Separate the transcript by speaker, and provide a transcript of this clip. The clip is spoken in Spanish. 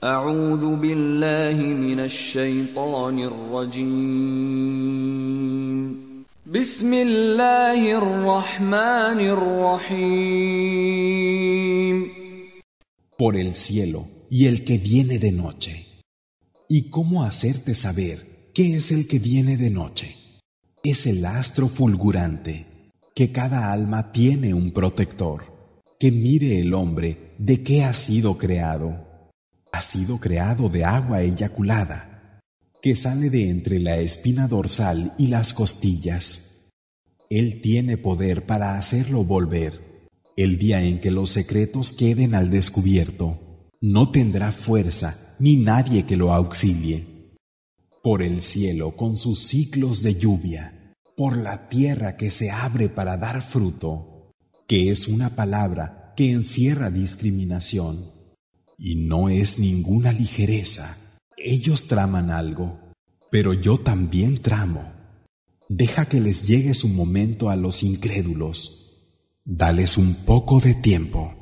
Speaker 1: Por el cielo y el que viene de noche. ¿Y cómo hacerte saber qué es el que viene de noche? Es el astro fulgurante, que cada alma tiene un protector, que mire el hombre de qué ha sido creado ha sido creado de agua eyaculada, que sale de entre la espina dorsal y las costillas. Él tiene poder para hacerlo volver. El día en que los secretos queden al descubierto, no tendrá fuerza ni nadie que lo auxilie. Por el cielo con sus ciclos de lluvia, por la tierra que se abre para dar fruto, que es una palabra que encierra discriminación y no es ninguna ligereza. Ellos traman algo, pero yo también tramo. Deja que les llegue su momento a los incrédulos. Dales un poco de tiempo.